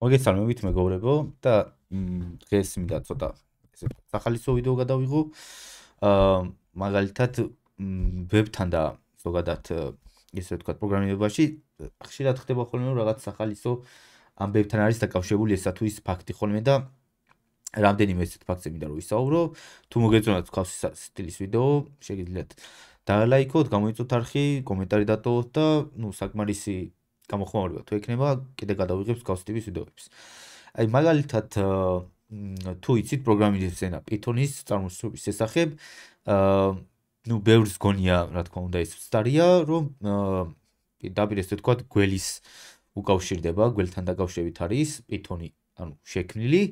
მოგესალმებით მეგობრებო და დღეს მინდა ცოტა ესე სახალისო ვიდეო გადავიღო. აა მაგალითად ვებთან და ზოგადად ესე ვთქვა პროგრამირებაში ხშირად ხდება ხოლმე რაღაც სახალისო ამ ვებთან არის დაკავშირებული ესა თუ ის ფაქტი ხოლმე და რამდენიმე ესეთ ფაქტზე მინდა რომ ვისაუბრო. თუ მოგეწონათ თქვას სტილის ვიდეო შეგიძლიათ დალაიქოთ, გამოიწვიოთ არხი, კომენტარი დატოვოთ და ნუ საკმარისი გამოხმარება თუ ექნება კიდე გადავიღებს გასტივის ვიდეოებს. აი მაგალითად თუ იცით პროგრამირების ენა Python-ის წარმოსების შესახებ, აა ну ბევრს გონია, რა თქმა უნდა, ის სტარია, რომ აა დაბირეს ესე თქვა გველის უკავშირდება, გველთან დაკავშირებით არის Python-ი, ანუ შექმნილი,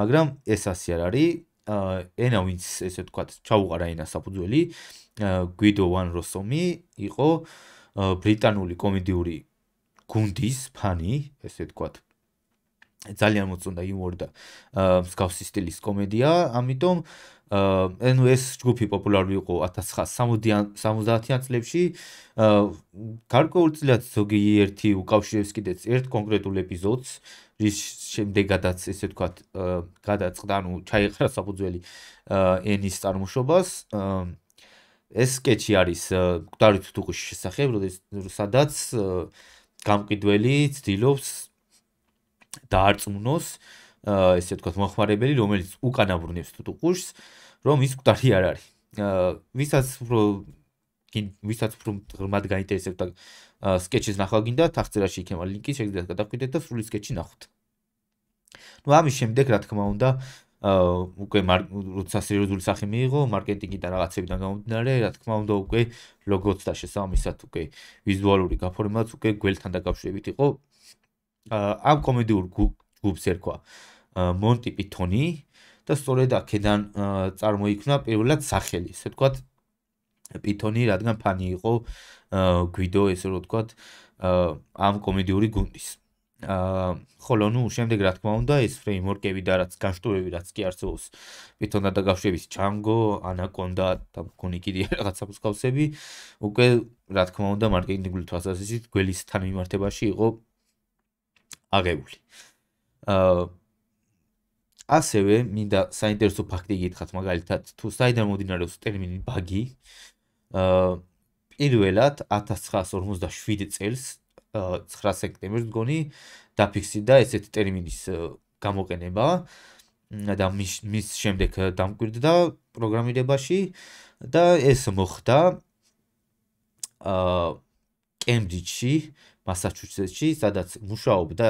მაგრამ ეს ასე არ არის. აა ენა ვინც ესე თქვა ჩაუყარა ენა საფუძველი, აა Guido van Rossum-ი იყო ბრიტანული კომედიური გუნდის ფანი, ესე ვთქვათ. ძალიან მოწონდა იუმორი და მსგავსი სტილის კომედია, ამიტომ э ну эс группи популярული იყო 1970-იან წლებში გარკვეულწილად ზოგი ერთი უკავშირებს კიდეც ერთ კონკრეტულ ეპიზოდს რის შემდეგაც ესე ვთქვათ გადაწყდა ანუ ჩაიხრა საფუძველი ენის წარმოშობას ეს სკეჩი არის გვდარით თუ ხუში შესახებ როდესაც სადაც გამყიდველი ცდილობს დაარწმუნოს ესე ვთქვათ მოხმარებელი რომელიც უკანაბრუნებს თუტუყს რომ ის ყტარი არ არის ვისაც უფრო ვისაც უფრო ღრმად გაინტერესებს და სკეჩის ნახვა გინდა თახცერაში იქნება ლინკი შეგიძლიათ გადავკიდეთ და სრული სკეჩი ნახოთ ну ამის შემდეგ რა თქმა უნდა უკვე როცა სერიოზული სახე მიიღო მარკეტინგი და რაღაცებიდან გამომდინარე, რა თქმა უნდა, უკვე ლოგოც და შესაბამისად უკვე ვიზუალური გაფორმებაც უკვე გველთან დაკავშირებით იყო. ამ კომედიურ გუბს ერქვა მონტი პითონი და სწორედ აქედან წარმოიქმნა პირველად სახელი, ასე ვთქვათ, პითონი, რადგან ფანი იყო გვიდო, ესე რომ ვთქვათ, ამ კომედიური გუნდის. აა ხოლო ნუ შემდეგ რა თქმა უნდა ეს ფრეიმვორკები და რაც განშტოები რაც კი არსებობს პითონ დაკავშირების ჩანგო, ანაკონდა და მგონი კიდე რაღაცა მსგავსები უკვე რა თქმა უნდა მარკეტინგული თვალსაზრისით გველის თან მიმართებაში იყო აღებული. აა ასევე მინდა საინტერესო ფაქტი გითხრათ მაგალითად თუ საიდან მოდინარეობს ტერმინი ბაგი აა პირველად 1957 წელს 9 სექტემბერს გგონი დაფიქსირდა ესეთი ტერმინის გამოყენება და მის მის შემდეგ დამკვირდა პროგრამირებაში და ეს მოხდა აა კემბრიჯში, მასაჩუსეტსში, სადაც მუშაობდა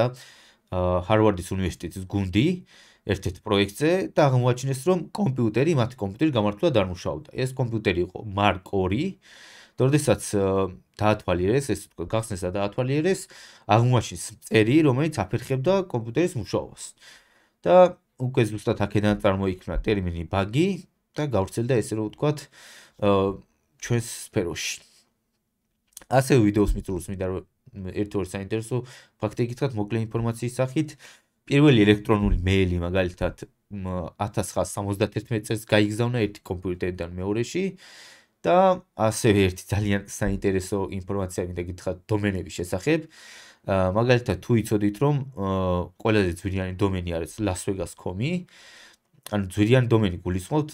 ჰარვარდის უნივერსიტეტის გუნდი ერთ-ერთ პროექტზე და აღმოაჩინეს, რომ კომპიუტერი მათი კომპიუტერი გამართლა დამუშავდა. ეს კომპიუტერი იყო Mark 2 და ოდესაც დაათვალიერეს ეს გახსნეს და დაათვალიერეს აღმოაჩინეს წერი რომელიც აფერხებდა კომპიუტერის მუშაობას და უკვე ზუსტად აქედან წარმოიქმნა ტერმინი ბაგი და გავრცელდა ესე რომ ვთქვათ ჩვენს სფეროში ასე ვიდეოს მიწურს მინდა რომ ერთ-ორი საინტერესო ფაქტი გითხრათ მოკლე ინფორმაციის სახით პირველი ელექტრონული მეილი მაგალითად 1971 წელს გაიგზავნა ერთი კომპიუტერიდან მეორეში და ასევე ერთი ძალიან საინტერესო ინფორმაცია მინდა გითხრათ დომენების შესახებ. მაგალითად თუ იცოდით რომ ყველაზე ძვირიანი დომენი არის lasvegas.com-ი ანუ ძვირიანი დომენი გულისხმობთ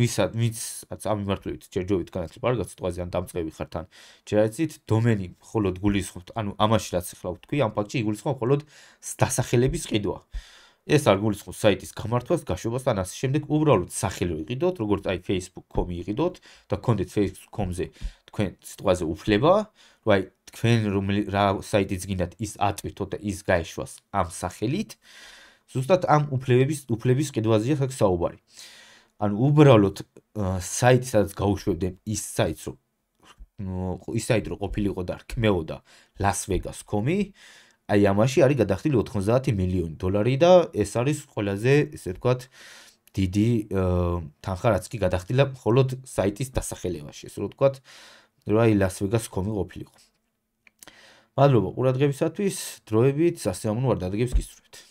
ვისაც ვინც წამიმართლებით ჯერჯობით განათლება რაღაც სიტყვაზე ან დამწყები ხართ ან შეიძლებაით დომენი მხოლოდ გულისხმობთ ანუ ამაში რაც ახლა ვთქვი ამ ფაქტში იგულისხმობ მხოლოდ დასახელების ყიდვა ეს არ გულისხმობს საიტის გამართვას, გაშვებას და ასე შემდეგ, უბრალოდ სახელი იყიდოთ, როგორც აი facebook.com იყიდოთ და კონდეთ facebook.com-ზე თქვენ სიტყვაზე უფლება, რომ აი თქვენ რომ რა საიტიც გინდათ, ის ატვირთოთ და ის გაეშვას ამ სახელით. ზუსტად ამ უფლებების უფლების ყიდვაზეა ხაკ საუბარი. ანუ უბრალოდ საიტს სადაც გაუშვებდნენ ის საიტს, რომ ის საიტი რო ყოფილიყო და რკმეოდა lasvegas.com-ი აი ამაში არის გადახდილი 90 მილიონი დოლარი და ეს არის ყველაზე ესე ვთქვათ დიდი თანხა რაც კი გადახდილა მხოლოდ საიტის დასახელებაში ესე რომ ვთქვათ რომ აი ლასვეგას კომი ყოფილიყო მადლობა ყურადღებისათვის დროებით სასიამოვნო ვარ დადგებს გისურვებთ